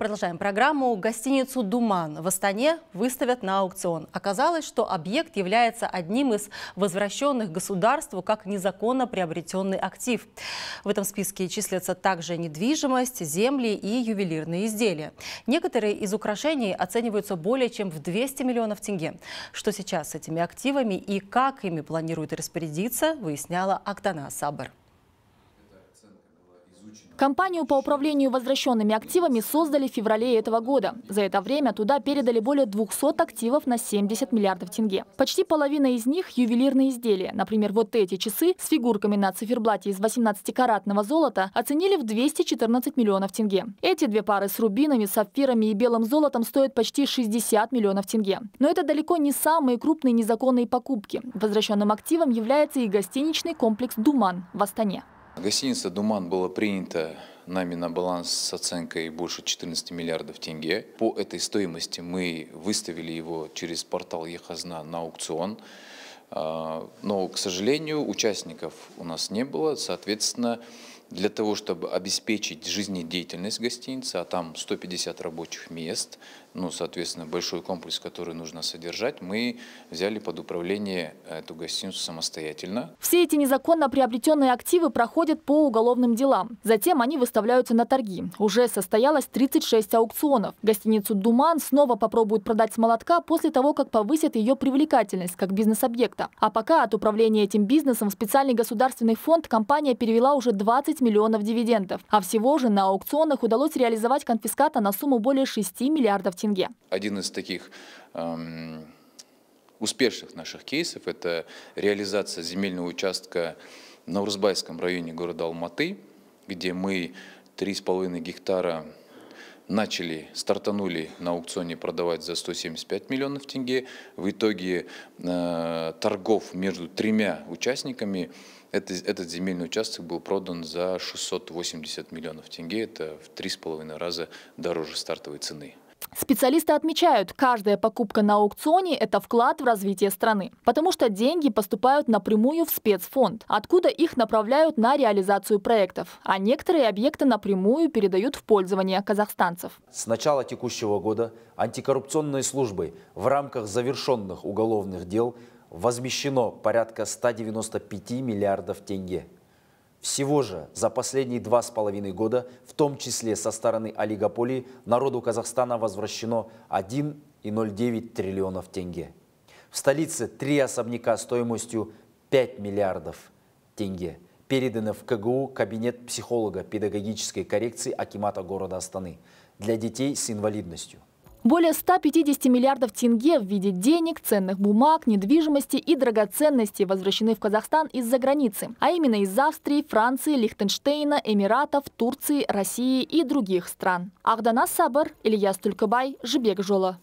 Продолжаем программу. Гостиницу «Думан» в Астане выставят на аукцион. Оказалось, что объект является одним из возвращенных государству как незаконно приобретенный актив. В этом списке числятся также недвижимость, земли и ювелирные изделия. Некоторые из украшений оцениваются более чем в 200 миллионов тенге. Что сейчас с этими активами и как ими планируют распорядиться, выясняла Актана Сабр. Компанию по управлению возвращенными активами создали в феврале этого года. За это время туда передали более 200 активов на 70 миллиардов тенге. Почти половина из них – ювелирные изделия. Например, вот эти часы с фигурками на циферблате из 18-каратного золота оценили в 214 миллионов тенге. Эти две пары с рубинами, сапфирами и белым золотом стоят почти 60 миллионов тенге. Но это далеко не самые крупные незаконные покупки. Возвращенным активом является и гостиничный комплекс «Думан» в Астане. Гостиница «Думан» была принята нами на баланс с оценкой больше 14 миллиардов тенге. По этой стоимости мы выставили его через портал Ехазна на аукцион. А, но, к сожалению, участников у нас не было, соответственно, для того, чтобы обеспечить жизнедеятельность гостиницы, а там 150 рабочих мест, ну, соответственно, большой комплекс, который нужно содержать, мы взяли под управление эту гостиницу самостоятельно. Все эти незаконно приобретенные активы проходят по уголовным делам. Затем они выставляются на торги. Уже состоялось 36 аукционов. Гостиницу «Думан» снова попробуют продать с молотка после того, как повысят ее привлекательность как бизнес-объекта. А пока от управления этим бизнесом в специальный государственный фонд компания перевела уже 20 5 миллионов дивидендов. А всего же на аукционах удалось реализовать конфиската на сумму более 6 миллиардов тенге. Один из таких эм, успешных наших кейсов – это реализация земельного участка на Урзбайском районе города Алматы, где мы 3,5 гектара начали, стартанули на аукционе продавать за 175 миллионов тенге. В итоге э, торгов между тремя участниками – этот, этот земельный участок был продан за 680 миллионов тенге, это в три с половиной раза дороже стартовой цены. Специалисты отмечают, каждая покупка на аукционе – это вклад в развитие страны, потому что деньги поступают напрямую в спецфонд, откуда их направляют на реализацию проектов, а некоторые объекты напрямую передают в пользование казахстанцев. С начала текущего года антикоррупционные службы в рамках завершенных уголовных дел – возмещено порядка 195 миллиардов тенге. Всего же за последние два с половиной года, в том числе со стороны олигополии, народу Казахстана возвращено 1,09 триллионов тенге. В столице три особняка стоимостью 5 миллиардов тенге переданы в КГУ кабинет психолога педагогической коррекции Акимата города Астаны для детей с инвалидностью. Более 150 миллиардов тенге в виде денег, ценных бумаг, недвижимости и драгоценностей возвращены в Казахстан из-за границы, а именно из Австрии, Франции, Лихтенштейна, Эмиратов, Турции, России и других стран. Агдана Сабар, Илья Стулькабай, Жибек Жола.